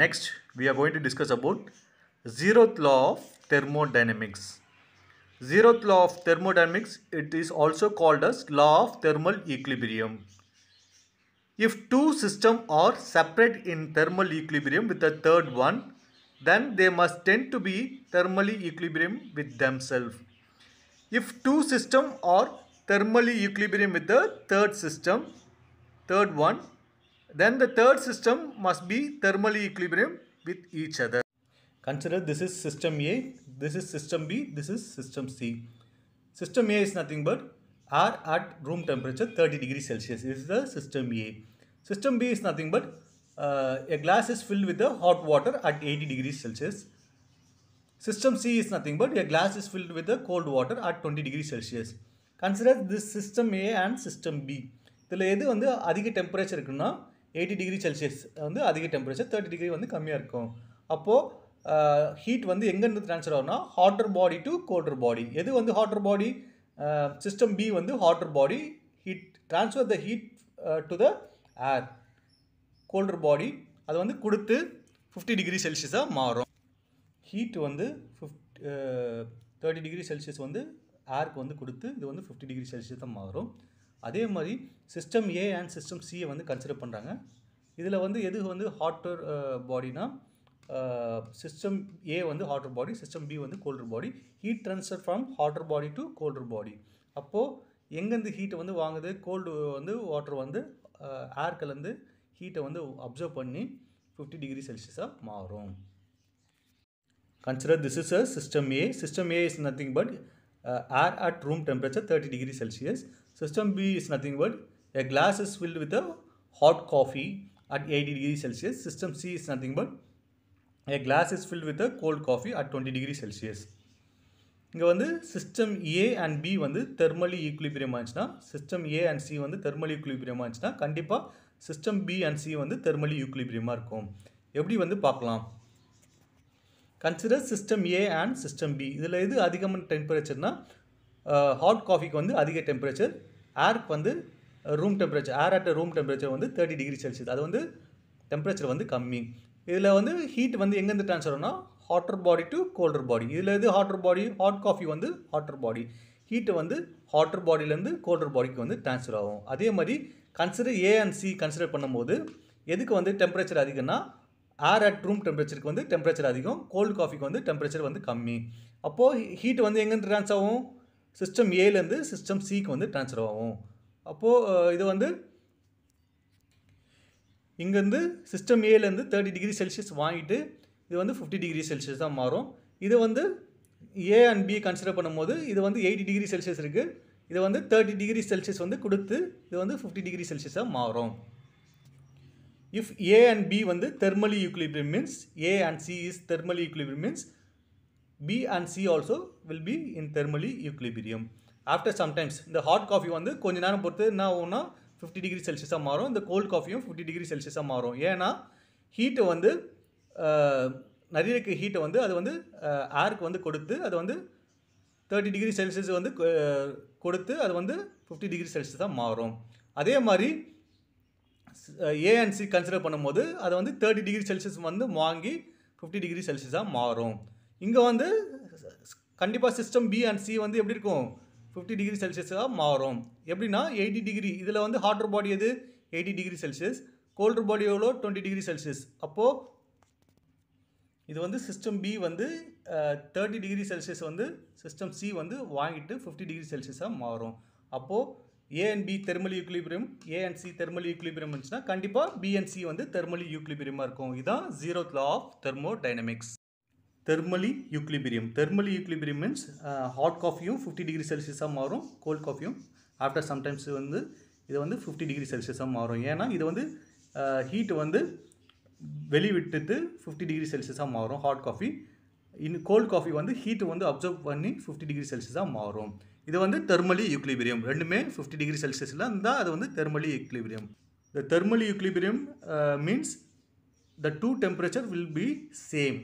Next, we are going to discuss about zeroth law of thermodynamics. Zeroth law of thermodynamics, it is also called as law of thermal equilibrium. If two systems are separate in thermal equilibrium with the third one, then they must tend to be thermally equilibrium with themselves. If two systems are thermally equilibrium with the third system, third one, then the third system must be thermally equilibrium with each other. Consider this is system A, this is system B, this is system C. System A is nothing but R at room temperature 30 degrees Celsius this is the system A. System B is nothing but uh, a glass is filled with the hot water at 80 degrees Celsius. System C is nothing but a glass is filled with the cold water at 20 degrees Celsius. Consider this system A and system B. இதில் எது வந்து அதிக temperature இருக்குன்னா eighty degree Celsius வந்து அதிக temperature thirty degree வந்து கம்மியாக இருக்கும் அப்போது ஹீட் வந்து எங்கேருந்து ட்ரான்ஸ்ஃபர் ஆகும்னா hotter body to colder body எது வந்து ஹாட்டர் பாடி சிஸ்டம் பி வந்து hotter body heat transfer the heat to the air colder body அது வந்து கொடுத்து ஃபிஃப்டி டிகிரி செல்சியஸாக மாறும் ஹீட் வந்து ஃபிஃப்ட் தேர்ட்டி டிகிரி செல்சியஸ் வந்து ஏருக்கு வந்து கொடுத்து இது வந்து ஃபிஃப்டி டிகிரி செல்சியஸாக மாறும் அதே மாதிரி சிஸ்டம் ஏ அண்ட் சிஸ்டம் சியை வந்து கன்சிடர் பண்ணுறாங்க இதில் வந்து எது வந்து ஹாட்டர் பாடினா சிஸ்டம் ஏ வந்து ஹாட்டர் பாடி சிஸ்டம் பி வந்து colder body heat transfer from hotter body to colder body அப்போது எங்கேருந்து ஹீட்டை வந்து வாங்குது கோல்டு வந்து வாட்டர் வந்து ஏர் கலந்து ஹீட்டை வந்து அப்சர்வ் பண்ணி ஃபிஃப்டி டிகிரி செல்சியஸாக மாறும் consider this is a system A system A is nothing but air at room temperature thirty degree Celsius System B is nothing but a glass is filled with a hot coffee at 80 degrees Celsius. System C is nothing but a glass is filled with a cold coffee at 20 degrees Celsius. இங்கே வந்து system A and B வந்து thermally equilibrium ஆச்சுன்னா system A and C வந்து thermally equilibrium ஆச்சுன்னா கண்டிப்பா system B and C வந்து thermally equilibrium இருக்கும் எப்படி வந்து பார்க்கலாம் Consider system A and system B. இதில் எது அதிகமான டெம்பரேச்சர்னால் ஹாட் காஃபிக்கு வந்து அதிக டெம்பரேச்சர் ஏர்க்கு வந்து room temperature air at room temperature வந்து தேர்ட்டி டிகிரி செல்சியஸ் அது வந்து டெம்பரேச்சர் வந்து கம்மி இதில் வந்து ஹீட் வந்து எங்கேருந்து ட்ரான்ஸ்ஃபர்னா hotter body to colder body இதில் எது ஹாட்டர் பாடி ஹாட் காஃபி வந்து ஹாட்டர் பாடி ஹீட்டை வந்து ஹாட்டர் பாடியிலேருந்து கோல்டர் பாடிக்கு வந்து ட்ரான்ஸ்ஃபர் ஆகும் அதே மாதிரி consider A and C consider பண்ணும்போது எதுக்கு வந்து டெம்பரேச்சர் அதிகம்னா ஏர் அட் ரூம் டெம்பரேச்சருக்கு வந்து டெம்பரேச்சர் அதிகம் கோல்டு காஃபிக்கு வந்து டெம்பரேச்சர் வந்து கம்மி அப்போது ஹீட் வந்து எங்கேருந்து ட்ரான்ஸ் ஆகும் சிஸ்டம் ஏலேருந்து சிஸ்டம் சிக்கு வந்து ட்ரான்ஸ்ஃபர் ஆகும் அப்போது இது வந்து இங்கேருந்து சிஸ்டம் ஏலேருந்து தேர்ட்டி டிகிரி செல்சியஸ் வாங்கிட்டு இது வந்து ஃபிஃப்டி டிகிரி செல்சியஸ் தான் மாறும் இது வந்து ஏ அண்ட் பி கன்சிடர் பண்ணும்போது இது வந்து எயிட்டி டிகிரி செல்சியஸ் இருக்குது இது வந்து தேர்ட்டி டிகிரி செல்சியஸ் வந்து கொடுத்து இது வந்து ஃபிஃப்டி டிகிரி செல்சியஸாக மாறும் இஃப் ஏ அண்ட் பி வந்து thermally equilibrium means A and C is thermally equilibrium means B and C also will be in thermally equilibrium. After sometimes இந்த hot coffee வந்து கொஞ்ச நேரம் பொறுத்து என்ன ஆகும்னா ஃபிஃப்டி டிகிரி செல்சியஸாக மாறும் இந்த கோல்ட் காஃபியும் ஃபிஃப்டி டிகிரி செல்சியஸாக மாறும் ஏன்னா ஹீட்டை வந்து நிறைய இருக்க ஹீட்டை வந்து அது வந்து ஏருக்கு வந்து கொடுத்து அது வந்து தேர்ட்டி டிகிரி செல்சியஸ் வந்து கொடுத்து அது வந்து ஃபிஃப்டி டிகிரி செல்சியஸாக மாறும் அதே மாதிரி ஏ அண்ட் சி கன்சிடர் பண்ணும்போது அது வந்து தேர்ட்டி டிகிரி செல்சியஸ் வந்து வாங்கி ஃபிஃப்டி டிகிரி செல்சியஸாக மாறும் இங்கே வந்து கண்டிப்பாக சிஸ்டம் பி அண்ட் சி வந்து எப்படி இருக்கும் ஃபிஃப்டி டிகிரி செல்சியஸாக மாறும் எப்படின்னா எயிட்டி டிகிரி இதில் வந்து ஹாட்டர் பாடி எது eighty degree Celsius colder body எவ்வளோ டுவெண்ட்டி டிகிரி செல்சியஸ் அப்போது இது வந்து சிஸ்டம் பி வந்து தேர்ட்டி டிகிரி செல்சியஸ் வந்து சிஸ்டம் சி வந்து வாங்கிட்டு ஃபிஃப்டி டிகிரி செல்சியஸாக மாறும் அப்போது A and B thermal equilibrium A and C thermal equilibrium இருந்துச்சுன்னா கண்டிப்பாக பி அண்ட் சி வந்து தெர்மல் யூக்லிபிரியமாக இருக்கும் இதுதான் zero law of thermodynamics thermally equilibrium thermally equilibrium means hot காஃபியும் ஃபிஃப்டி டிகிரி செல்சியஸாக மாறும் கோல்ட் காஃபியும் ஆஃப்டர் சம்டைம்ஸ் வந்து இது வந்து ஃபிஃப்டி டிகிரி செல்சியஸாக மாறும் ஏன்னா இது வந்து ஹீட் uh, வந்து வெளிவிட்டுட்டு ஃபிஃப்டி டிகிரி செல்சியஸாக மாறும் hot coffee in cold coffee வந்து ஹீட் வந்து அப்சர்வ் பண்ணி ஃபிஃப்டி டிகிரி செல்சியஸாக மாறும் இது வந்து தெர்மலி யூக்லிபிரியம் ரெண்டுமே ஃபிஃப்டி டிகிரி செல்சியஸில் இருந்தால் அது வந்து thermally equilibrium the thermally equilibrium means the two temperature will be same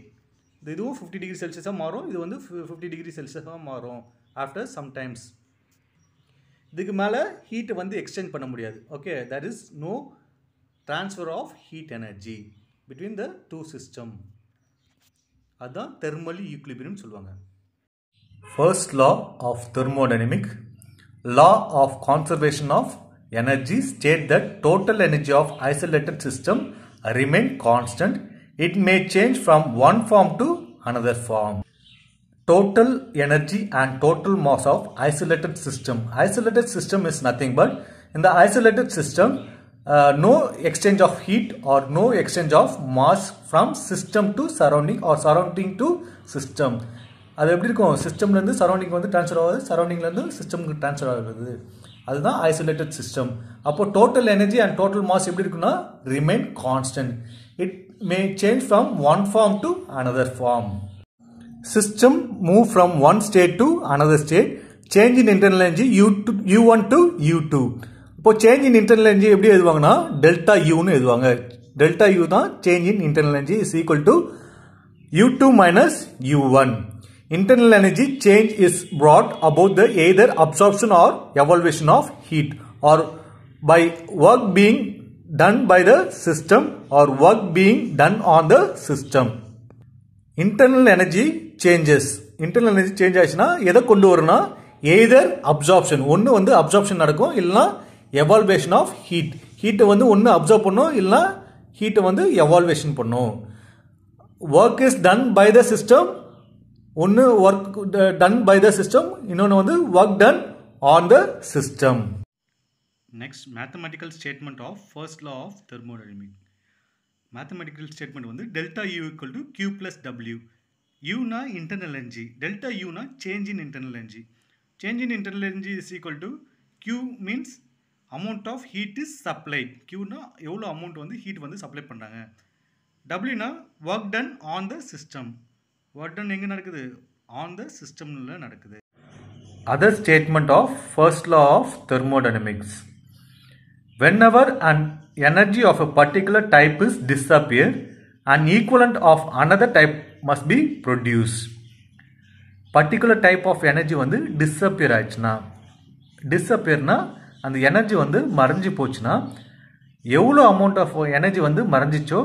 இது இதுவும் ஃபிஃப்டி டிகிரி செல்சியஸாக மாறும் இது வந்து ஃபிஃப்டி டிகிரி செல்சியஸாக மாறும் ஆஃப்டர் சம்டைம்ஸ் இதுக்கு மேலே ஹீட்டை வந்து எக்ஸ்சேஞ்ச் பண்ண முடியாது okay that is no transfer of heat energy between the two system அதுதான் தெர்மலி ஈக்குலிபிரியம் சொல்லுவாங்க first law of thermodynamic law of conservation of energy state that total energy of isolated system remain constant It may change from one form to another form. Total energy and total mass of isolated system. Isolated system is nothing but in the isolated system, uh, no exchange of heat or no exchange of mass from system to surrounding or surrounding to system. அது எப்படி இருக்கும் சிஸ்டம்ல இருந்து surrounding வந்து transfer ஆகுது சரௌண்டிங்ல இருந்து சிஸ்டமுக்கு transfer ஆகுது அதுதான் ஐசோலேட்டட் சிஸ்டம் அப்போ total energy and total mass எப்படி இருக்குன்னா remain constant It may change from one form to another form. System move from one state to another state. Change in internal energy u to U1 to U2. இப்போ change in internal energy எப்படி எழுதுவாங்கன்னா delta யூன்னு எழுதுவாங்க delta U தான் change in internal energy is equal to U two minus U one internal energy change is brought about the either absorption or evolution of heat or by work being done by the system or work being done on the system. Internal energy changes. Internal energy change ஆச்சுன்னா எதை கொண்டு வரும்னா either absorption ஒன்று வந்து absorption நடக்கும் இல்லைனா evaluation of heat ஹீட்டை வந்து ஒன்று அப்சர்வ் பண்ணும் இல்லைனா ஹீட்டை வந்து எவால்வேஷன் பண்ணும் work is done by the system ஒன்று work done by the system இன்னொன்று வந்து work done on the system next mathematical statement of first law of thermodynamic mathematical statement வந்து delta U equal to Q plus W யூனா internal energy delta யூனா change in internal energy change in internal energy is equal to Q means amount of heat is supply கியூனா எவ்வளோ amount வந்து heat வந்து supply பண்ணுறாங்க டபிள்யூனா work done on the system work done எங்கே நடக்குது on the சிஸ்டம்ல நடக்குது other statement of first law of thermodynamics Whenever an energy of a particular type is disappeared, an equivalent of another type must be produced. Particular type of energy வந்து disappear ஆயிடுச்சுன்னா டிஸ்அப்பியர்னா அந்த energy வந்து மறைஞ்சு போச்சுன்னா எவ்வளோ அமௌண்ட் ஆஃப் எனர்ஜி வந்து மறைஞ்சிச்சோ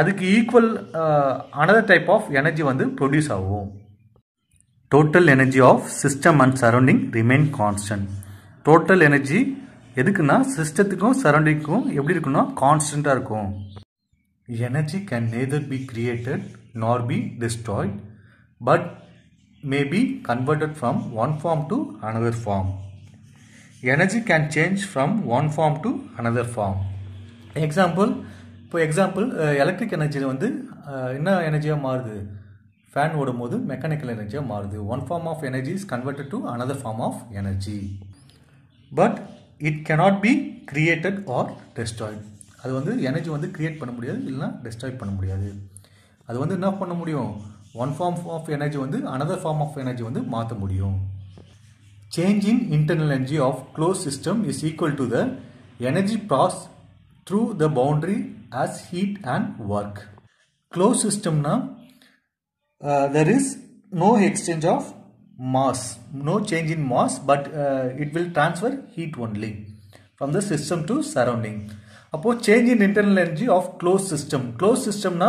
அதுக்கு equal another type of energy வந்து ப்ரொடியூஸ் ஆகும் total energy of system and surrounding remain constant total energy எதுக்குன்னா சிஸ்டத்துக்கும் சரௌண்டிங்க்கும் எப்படி இருக்குன்னா கான்ஸ்டண்ட்டாக இருக்கும் energy can neither be created nor be destroyed but may be converted from one form to another form energy can change from one form to another form example இப்போ example electric எனர்ஜியில் வந்து uh, என்ன எனர்ஜியாக மாறுது fan ஓடும் போது mechanical எனர்ஜியாக மாறுது one form of energy is converted to another form of energy but it cannot be created or destroyed அது வந்து எனர்ஜி வந்து கிரியேட் பண்ண முடியாது இல்லைனா டெஸ்ட்ராய் பண்ண முடியாது அது வந்து என்ன பண்ண முடியும் ஒன் ஃபார்ம் ஆஃப் எனர்ஜி வந்து அனதர் ஃபார்ம் ஆஃப் எனர்ஜி வந்து மாற்ற முடியும் change in internal energy of close system is equal to the energy pass through the boundary as heat and work close சிஸ்டம்னா there is no exchange of mass no change in mass but uh, it will transfer heat only from the system to surrounding அப்போ change in internal energy of close system close சிஸ்டம்னா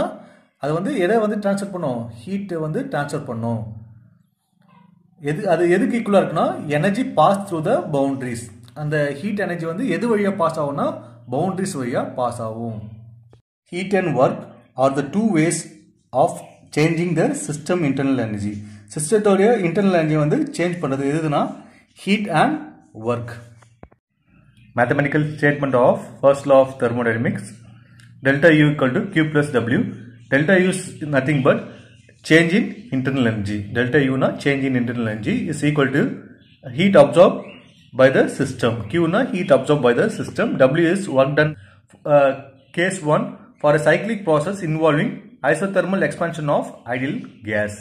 அது வந்து எதை வந்து transfer பண்ணும் ஹீட்டை வந்து transfer பண்ணும் எது அது எதுக்கு ஈக்குவலாக இருக்குன்னா energy pass through the boundaries அந்த ஹீட் எனர்ஜி வந்து எது வழியாக பாஸ் ஆகும்னா பவுண்ட்ரிஸ் வழியாக பாஸ் ஆகும் heat and work are the two ways of changing the system internal energy சிஸ்டத்தோடைய இன்டர்னல் எனர்ஜியை வந்து சேஞ்ச் பண்ணுறது எதுனா heat and work mathematical statement of first law of thermodynamics delta U equal to Q plus W delta U's nothing but change in internal energy delta யூனா change in internal energy is equal to heat absorb by the system கியூனா heat absorb by the system W is work done case one for a cyclic process involving isothermal expansion of ideal gas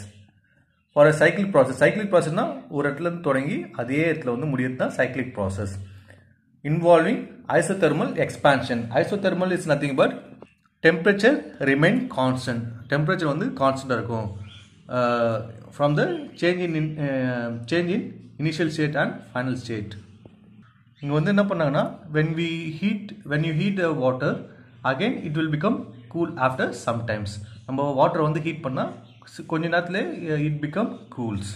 ஒரு cyclic process cyclic ப்ராசஸ்னால் ஒரு இடத்துல இருந்து தொடங்கி அதே இடத்துல வந்து முடியுது தான் cyclic process involving isothermal expansion isothermal is nothing but temperature remain constant temperature வந்து கான்ஸ்டண்ட்டாக இருக்கும் from the change in change in initial state and final state இங்கே வந்து என்ன பண்ணாங்கன்னா when we heat when you heat water again it will become cool after sometimes நம்ம வாட்டரை வந்து ஹீட் பண்ணால் கொஞ்ச நேரத்தில் it become cools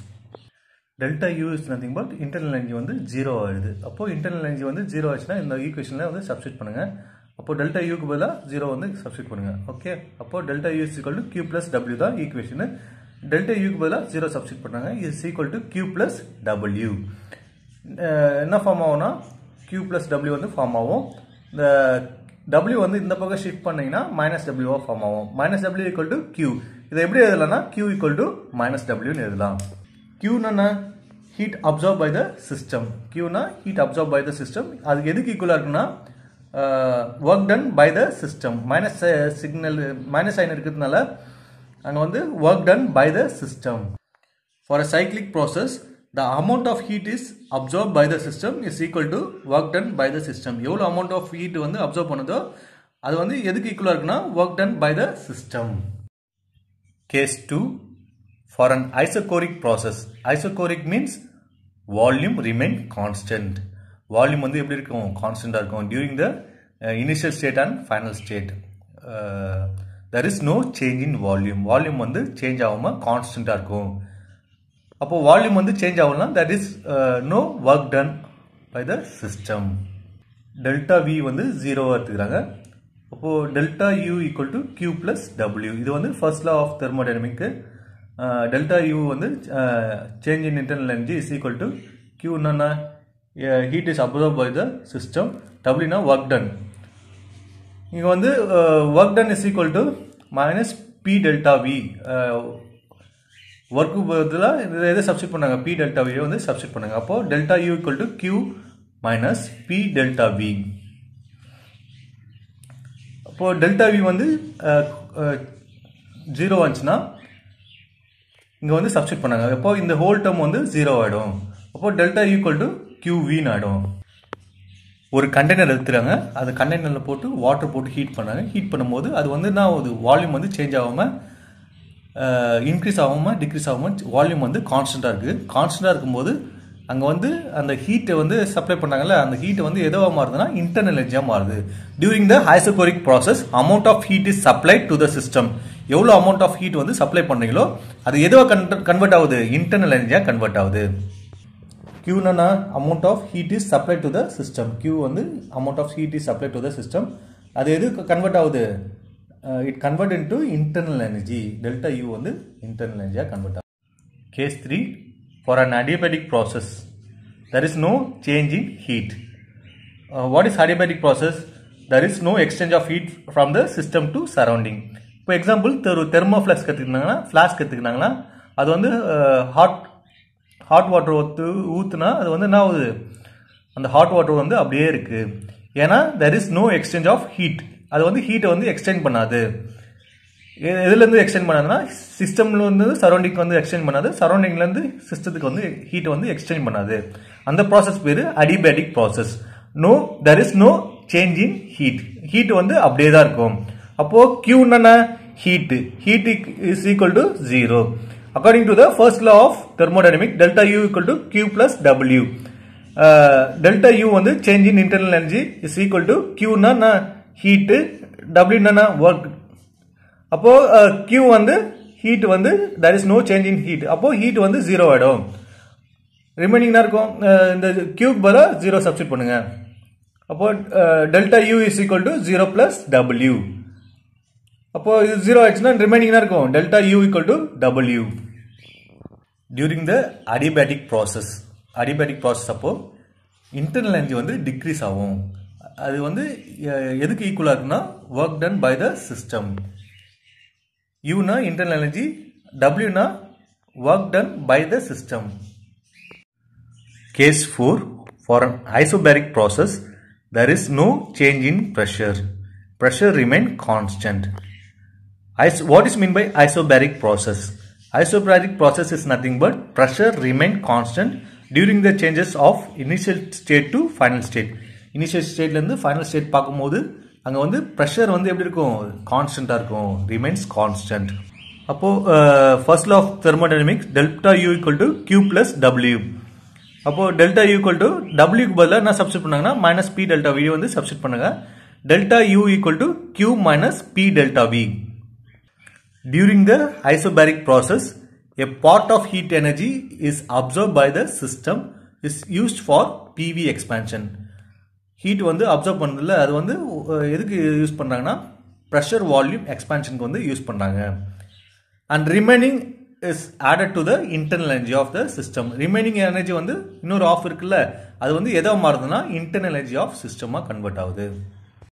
delta U is nothing but internal energy வந்து ஜீரோ ஆகிடுது அப்போது இன்டர்னல் எனர்ஜி வந்து ஜீரோ ஆச்சுன்னா இந்த ஈக்குவேஷனில் வந்து சப்ஸ்டியூட் பண்ணுங்கள் அப்போது டெல்டா யூக்கு பதிலாக ஜீரோ வந்து சப்ஸ்டியூட் பண்ணுங்கள் ஓகே அப்போது delta U is equal to Q plus W தான் ஈக்குவேஷனு டெல்டா யூக்கு பதிலாக ஜீரோ சப்ஸ்டியூட் பண்ணாங்க is equal to Q plus W என்ன ஃபார்ம் ஆகும்னா கியூ ப்ளஸ் டபிள்யூ வந்து ஃபார்ம் ஆகும் இந்த டபிள்யூ வந்து இந்த பக்கம் ஷிஃப்ட் பண்ணிங்கன்னா மைனஸ் டபிள்யூவா ஃபார்ம் ஆகும் minus W equal to Q இதை எப்படி எழுதலாம்னா கியூ ஈக்குவல் டு மைனஸ் டபிள்யூன்னு எழுதலாம் கியூன்னு heat absorb by the system கியூனா heat absorb by the system அதுக்கு எதுக்கு ஈக்குவலாக இருக்குன்னா work done by the system minus signal minus sign இருக்கிறதுனால அங்கே வந்து work done by the system for a cyclic process the amount of heat is absorb by the system is equal to work done by the system எவ்வளோ amount of heat வந்து absorb பண்ணுதோ அது வந்து எதுக்கு ஈக்குவலாக இருக்குன்னா work done by the system case two for an isochoric process isochoric means volume remain constant volume வந்து எப்படி இருக்கும் கான்ஸ்டண்ட்டாக இருக்கும் during the initial state and final state there is no change in volume volume வந்து change ஆகாமல் கான்ஸ்டண்ட்டாக இருக்கும் அப்போது வால்யூம் வந்து சேஞ்ச் ஆகும்னா that is no work done by the system delta V வந்து ஜீரோவாக எடுத்துக்கிறாங்க அப்போது delta U equal to Q plus W இது வந்து first law of thermodynamic delta U வந்து change in internal energy is equal to Q என்னென்ன heat is absorb by the system டபிள்யூனா work done இங்கே வந்து work done is equal to minus P delta V ஒர்க்கு பதில் இதில் எதை substitute பண்ணாங்க பி டெல்டா வியை வந்து சப்ஸ்டிட் பண்ணாங்க அப்போது delta U equal to Q minus P delta V அப்போது டெல்டா வி வந்து ஜீரோ ஆச்சுன்னா இங்கே வந்து சப்ஸ்டிட் பண்ணாங்க அப்போது இந்த ஹோல் டேர்ம் வந்து ஜீரோ ஆகிடும் அப்போது டெல்டா ஈக்குவல் டு கியூ வின்னு ஆகிடும் ஒரு கண்டெய்னர் எடுத்துறாங்க அது கண்டெய்னரில் போட்டு வாட்டர் போட்டு ஹீட் பண்ணாங்க ஹீட் பண்ணும்போது அது வந்து நான் ஒரு வால்யூம் வந்து சேஞ்ச் ஆகாமல் இன்க்ரீஸ் ஆகாமல் டிக்ரீஸ் ஆகாமல் வால்யூம் வந்து கான்ஸ்டண்ட்டாக இருக்குது கான்ஸ்டண்ட்டாக இருக்கும்போது அங்கே வந்து அந்த ஹீட்டை வந்து சப்ளை பண்ணாங்கல்ல அந்த ஹீட்டை வந்து எதுவாக மாறுதுன்னா இன்டர்னல் எனர்ஜியாக மாறுது during the isochoric process amount of heat is supply to the system எவ்வளோ அமௌண்ட் ஆஃப் ஹீட் வந்து சப்ளை பண்ணுறீங்களோ அது எதுவாக கன் கன்வெர்ட் ஆகுது இன்டர்னல் எனர்ஜியாக கன்வெர்ட் ஆகுது கியூனா amount of heat is supply to the system Q வந்து amount of heat is supply to the system அது எது கன்வெர்ட் ஆகுது it convert into internal energy delta U வந்து இன்டர்னல் எனர்ஜியாக கன்வெர்ட் ஆகும் case three for an adiabatic process there is no change in heat what is is process there is no exchange of heat from the system to surrounding இப்போ example தெரு thermo flask கற்றுக்கிட்டாங்கன்னா flask கற்றுக்கிட்டாங்கன்னா அது வந்து hot hot water ஊற்று ஊற்றுனா அது வந்து என்ன ஆகுது அந்த ஹாட் வாட்டர் வந்து அப்படியே இருக்குது ஏன்னா there is no exchange of heat அது வந்து ஹீட்டை வந்து எக்ஸ்டெண்ட் பண்ணாது எதுலேருந்து எக்ஸ்டெண்ட் பண்ணாதுன்னா சிஸ்டம்ல வந்து வந்து எக்ஸ்டெண்ட் பண்ணாது சரௌண்டிங்லேருந்து சிஸ்டத்துக்கு வந்து ஹீட்டை வந்து எக்ஸ்டெண்ட் பண்ணாது அந்த ப்ராசஸ் பேர் adiabatic process no there is no change in heat heat வந்து அப்படியே தான் இருக்கும் அப்போது கியூ என்னென்ன heat heat is equal to zero according to the first law of thermodynamic delta U equal to Q plus W delta U வந்து change in internal energy is equal to கியூனா heat W என்னென்னா work அப்போது Q வந்து heat வந்து there is no change in heat அப்போது heat வந்து zero ஆகிடும் remaining இருக்கும் இந்த கியூப் பதிலாக ஜீரோ சப்ஸ்டியூட் பண்ணுங்க அப்போது delta U is equal to zero plus W அப்போது இது ஜீரோ ஆயிடுச்சுன்னா ரிமைனிங் இருக்கும் delta U equal to W during the adiabatic process adiabatic process அப்போது இன்டர்னல் எனர்ஜி வந்து டிக்ரீஸ் ஆகும் அது வந்து எதுக்கு ஈக்குவலாக இருக்குன்னா work done by the system யூனா இன்டர்னல் எனர்ஜி டபிள்யூனா work done by the system case four for an isobaric process there is no change in pressure. Pressure remain constant. what is meant by isobaric process? Isobaric process is nothing but pressure remain constant during the changes of initial state to final state. Initial ஸ்டேட்லேருந்து final state பார்க்கும்போது அங்கே வந்து pressure வந்து எப்படி இருக்கும் கான்ஸ்டண்ட்டாக இருக்கும் remains constant அப்போது first law of thermodynamics delta U equal to Q plus W அப்போது டெல்டா யூ ஈக்குவல் டு டபிள்யூக்கு பதிலாக என்ன சப்ஸ்ட் பண்ணாங்கன்னா மைனஸ் பி டெல்டா வி வந்து சப்ஸ்ட் பண்ணுங்க delta U equal to Q minus P delta V during the isobaric process a part of heat energy is absorb by the system is used for PV expansion heat வந்து absorb பண்ணதில்ல அது வந்து எதுக்கு use பண்ணுறாங்கன்னா pressure volume எக்ஸ்பேன்ஷனுக்கு வந்து use பண்ணுறாங்க and remaining is added to the internal energy of the system remaining energy வந்து இன்னொரு ஆஃப் இருக்குல்ல அது வந்து எதோ மாறுதுன்னா இன்டர்னல் எனர்ஜி ஆஃப் சிஸ்டமாக கன்வெர்ட் ஆகுது